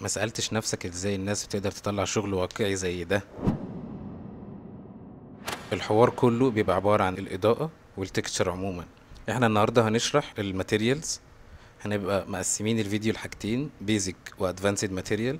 ما سألتش نفسك ازاي الناس بتقدر تطلع شغل واقعي زي ده الحوار كله بيبقى عبارة عن الإضاءة والتكتشر عموما احنا النهاردة هنشرح الماتيريالز هنبقى مقسمين الفيديو لحاجتين بيزك وادفانسد ماتيريال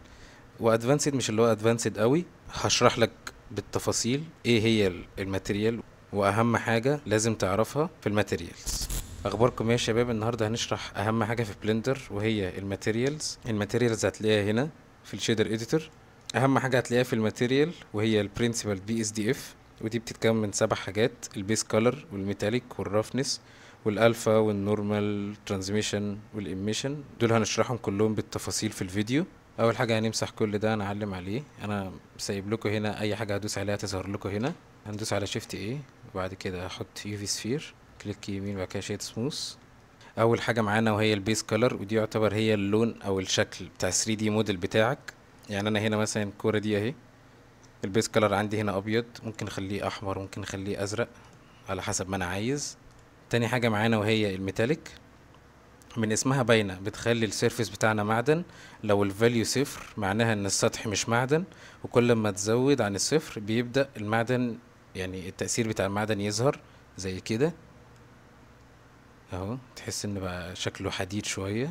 وادفانسد مش اللي هو ادفانسد قوي هشرح لك بالتفاصيل ايه هي الماتيريال واهم حاجة لازم تعرفها في الماتيريالز اخباركم إيه يا شباب النهارده هنشرح اهم حاجه في بلندر وهي الماتيريالز الماتيريالز هتلاقيها هنا في الشيدر اديتور اهم حاجه هتلاقيها في الماتيريال وهي البرنسبل بي اس دي اف ودي بتتكون من سبع حاجات البيس كولر والميتاليك والرفنس والالفا والنورمال ترانزميشن والاميشن دول هنشرحهم كلهم بالتفاصيل في الفيديو اول حاجه هنمسح كل ده هنعلم عليه انا سايب لكم هنا اي حاجه هدوس عليها تظهر لكم هنا هندوس على شيفت ايه وبعد كده هحط يو في سفير كليك يمين وبعد كده شيد سموث اول حاجه معانا وهي البيس كلر ودي يعتبر هي اللون او الشكل بتاع 3 دي موديل بتاعك يعني انا هنا مثلا الكوره دي اهي البيس كلر عندي هنا ابيض ممكن اخليه احمر ممكن اخليه ازرق على حسب ما انا عايز تاني حاجه معانا وهي الميتاليك من اسمها باينه بتخلي السيرفيس بتاعنا معدن لو الفاليو صفر معناها ان السطح مش معدن وكل ما تزود عن الصفر بيبدا المعدن يعني التاثير بتاع المعدن يظهر زي كده اهو تحس ان بقى شكله حديد شويه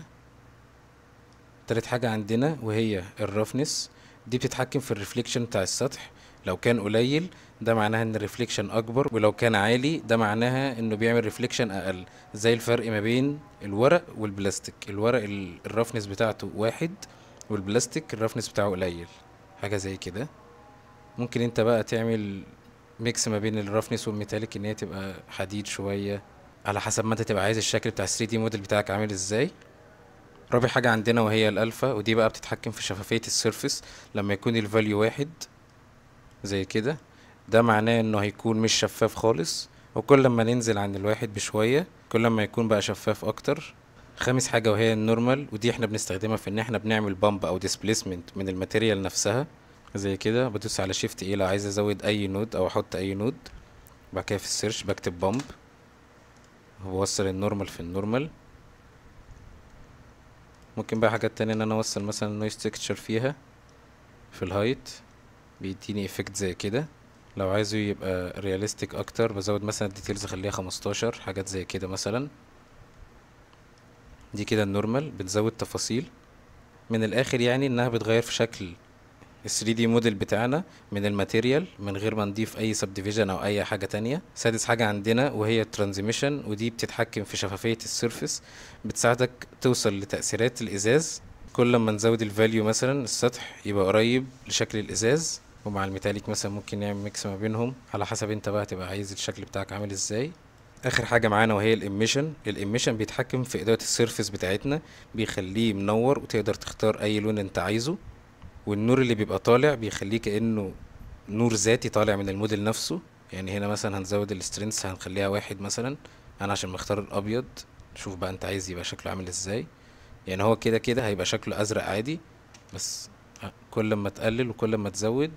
تالت حاجه عندنا وهي الرفنس دي بتتحكم في الريفليكشن بتاع السطح لو كان قليل ده معناها ان الريفليكشن اكبر ولو كان عالي ده معناها انه بيعمل ريفليكشن اقل زي الفرق ما بين الورق والبلاستيك الورق الرفنس بتاعته واحد والبلاستيك الرفنس بتاعه قليل حاجه زي كده ممكن انت بقى تعمل ميكس ما بين الرفنس والميتاليك ان هي تبقى حديد شويه على حسب ما انت تبقى عايز الشكل بتاع 3 دي موديل بتاعك عامل ازاي رابع حاجة عندنا وهي الألفا ودي بقى بتتحكم في شفافية السيرفس لما يكون الفاليو واحد زي كده ده معناه انه هيكون مش شفاف خالص وكل لما ننزل عن الواحد بشوية كل ما يكون بقى شفاف أكتر خامس حاجة وهي النورمال ودي احنا بنستخدمها في ان احنا بنعمل بامب او ديسبليسمنت من الماتيريال نفسها زي كده بدوس على شيفت ايه لو عايز ازود اي نود او احط اي نود بعد كده في السيرش بكتب بامب بوصل النورمال في النورمال ممكن بقى حاجات تانية ان انا اوصل مثلا النويز تكتشر فيها في الهايت بيديني افكت زي كده لو عايزه يبقى رياليستيك اكتر بزود مثلا الديتيلز اخليها خمستاشر حاجات زي كده مثلا دي كده النورمال بتزود تفاصيل من الاخر يعني انها بتغير في شكل ال 3 دي موديل بتاعنا من الماتيريال من غير ما نضيف اي سب ديفيجن او اي حاجه تانية سادس حاجه عندنا وهي الترانزميشن ودي بتتحكم في شفافيه السيرفس بتساعدك توصل لتاثيرات الازاز كل ما نزود الفاليو مثلا السطح يبقى قريب لشكل الازاز ومع الميتاليك مثلا ممكن نعمل ميكس ما بينهم على حسب انت بقى هتبقى عايز الشكل بتاعك عامل ازاي اخر حاجه معانا وهي الاميشن الاميشن بيتحكم في اضاءه السيرفس بتاعتنا بيخليه منور وتقدر تختار اي لون انت عايزه والنور اللي بيبقى طالع بيخليه كانه نور ذاتي طالع من الموديل نفسه يعني هنا مثلا هنزود السترينس هنخليها واحد مثلا انا عشان مختار الابيض شوف بقى انت عايز يبقى شكله عامل ازاي يعني هو كده كده هيبقى شكله ازرق عادي بس كل ما تقلل وكل ما تزود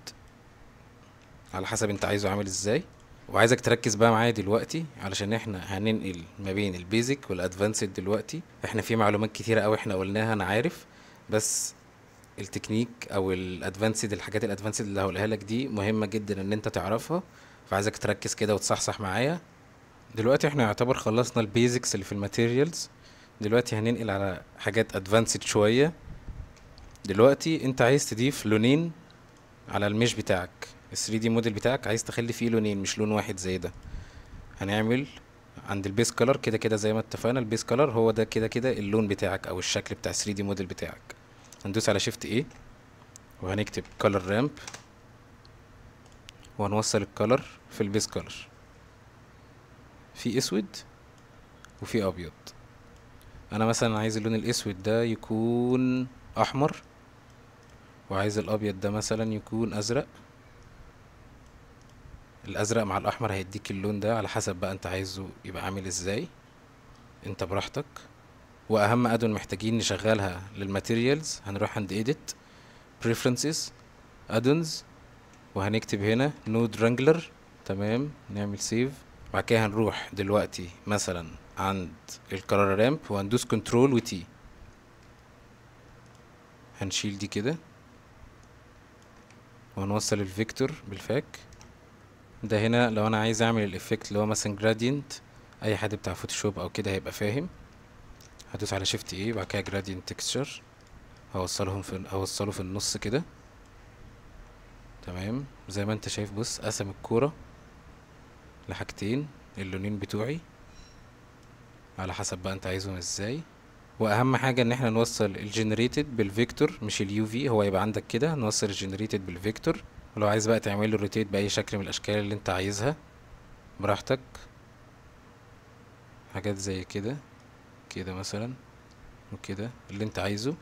على حسب انت عايزه عامل ازاي وعايزك تركز بقى معايا دلوقتي علشان احنا هننقل ما بين البيزك والادفانسد دلوقتي احنا في معلومات كتيره قوي احنا قلناها انا عارف بس التكنيك او الادفانسد الحاجات الادفانسد اللي هقولها لك دي مهمه جدا ان انت تعرفها فعايزك تركز كده وتصحصح معايا دلوقتي احنا يعتبر خلصنا البيزكس اللي في الماتيريالز دلوقتي هننقل على حاجات ادفانسد شويه دلوقتي انت عايز تضيف لونين على المش بتاعك ال 3 دي موديل بتاعك عايز تخلي فيه لونين مش لون واحد زي ده هنعمل عند البيس كلر كده كده زي ما اتفقنا البيس كلر هو ده كده كده اللون بتاعك او الشكل بتاع 3 دي موديل بتاعك هندوس على شيفت ايه وهنكتب color ramp وهنوصل الكلر في البيس كلر في اسود وفي ابيض انا مثلا عايز اللون الاسود ده يكون احمر وعايز الابيض ده مثلا يكون ازرق الازرق مع الاحمر هيديك اللون ده على حسب بقى انت عايزه يبقى عامل ازاي انت براحتك واهم ادون محتاجين نشغلها للماتيريالز هنروح عند edit preferences ادونز وهنكتب هنا node wrangler تمام نعمل سيف بعد كده هنروح دلوقتي مثلا عند الكرار رامب وهندوس كنترول وتي هنشيل دي كده وهنوصل الفيكتور بالفاك ده هنا لو انا عايز اعمل الافكت اللي هو مثلا جرادينت اي حد بتاع فوتوشوب او كده هيبقى فاهم هدوس على شيفت ايه بعد كده جرادينت تكستشر هوصلهم في هوصله في النص كده تمام زي ما انت شايف بص قسم الكورة لحاجتين اللونين بتوعي على حسب بقى انت عايزهم ازاي واهم حاجة ان احنا نوصل الجنريتد بالفيكتور مش اليو في هو يبقى عندك كده نوصل الجنريتد بالفيكتور ولو عايز بقى تعمله روتيت بأي شكل من الاشكال اللي انت عايزها براحتك حاجات زي كده كده مثلا وكده اللي انت عايزه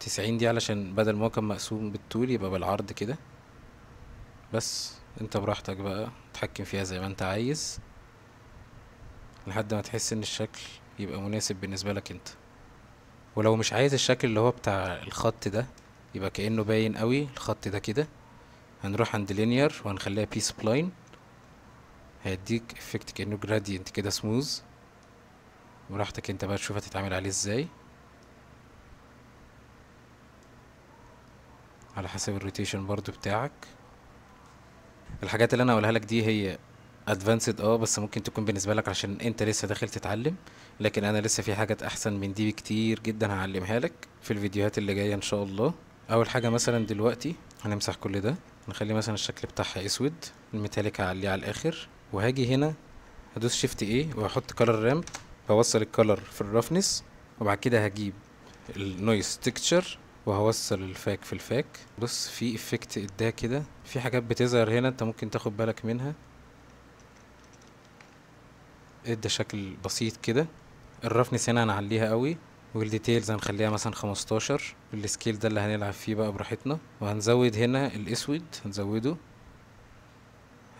تسعين دي علشان بدل ما هو كان مقسوم بالطول يبقى بالعرض كده بس انت براحتك بقى تحكم فيها زي ما انت عايز لحد ما تحس ان الشكل يبقى مناسب بالنسبة لك انت ولو مش عايز الشكل اللي هو بتاع الخط ده يبقى كأنه باين قوي الخط ده كده هنروح عند لينير وهنخليها بي سبلاين هيديك افكت كأنه جرادينت كده سموز براحتك انت بقى تشوف هتتعامل عليه ازاي على حسب الروتيشن برضو بتاعك الحاجات اللي انا هقولها لك دي هي ادفانسد اه بس ممكن تكون بالنسبه لك عشان انت لسه داخل تتعلم لكن انا لسه في حاجات احسن من دي بكتير جدا هعلمها لك في الفيديوهات اللي جايه ان شاء الله اول حاجه مثلا دلوقتي هنمسح كل ده نخلي مثلا الشكل بتاعها اسود الميتاليك هعليه على الاخر وهاجي هنا هدوس شيفت ايه واحط كلر رامب هوصل الكلر في الرفنس وبعد كده هجيب النويز تكتشر وهوصل الفاك في الفاك بص في افكت اداه كده في حاجات بتظهر هنا انت ممكن تاخد بالك منها ادى شكل بسيط كده الرفنس هنا هنعليها قوي والديتيلز هنخليها مثلا خمستاشر السكيل ده اللي هنلعب فيه بقى براحتنا وهنزود هنا الاسود هنزوده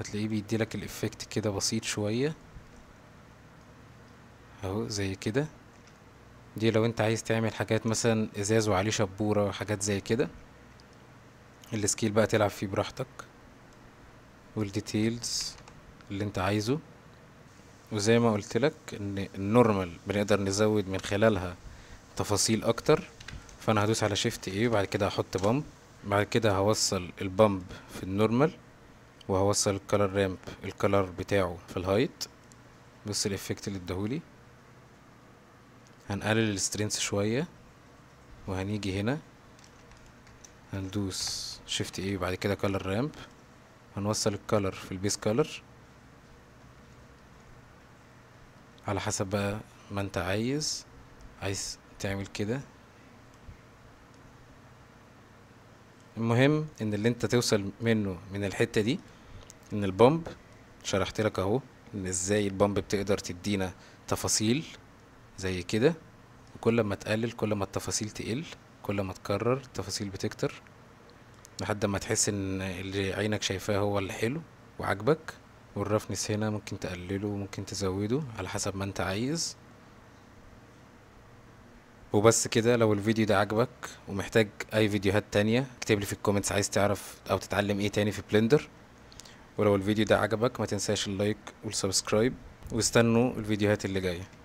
هتلاقيه بيديلك الافكت كده بسيط شويه اهو زي كده دي لو انت عايز تعمل حاجات مثلا ازاز وعليه شبورة وحاجات زي كده السكيل بقى تلعب فيه براحتك والديتيلز اللي انت عايزه وزي ما قلت لك ان النورمال بنقدر نزود من خلالها تفاصيل اكتر فانا هدوس على شيفت ايه وبعد كده هحط بامب بعد كده هوصل البامب في النورمال وهوصل الكالر رامب الكالر بتاعه في الهايت بص الافكت اللي اداهولي هنقلل السترينس شوية وهنيجي هنا هندوس شيفت ايه وبعد كده كلر رامب هنوصل الكلر في البيس كلر على حسب بقى ما انت عايز عايز تعمل كده المهم ان اللي انت توصل منه من الحتة دي ان البومب شرحت لك اهو ان ازاي البومب بتقدر تدينا تفاصيل زي كده وكل ما تقلل كل ما التفاصيل تقل كل ما تكرر التفاصيل بتكتر لحد ما تحس ان اللي عينك شايفاه هو اللي حلو وعاجبك والرفنس هنا ممكن تقلله وممكن تزوده على حسب ما انت عايز وبس كده لو الفيديو ده عجبك ومحتاج اي فيديوهات تانية اكتبلي في الكومنتس عايز تعرف او تتعلم ايه تاني في بلندر ولو الفيديو ده عجبك ما تنساش اللايك والسبسكرايب واستنوا الفيديوهات اللي جايه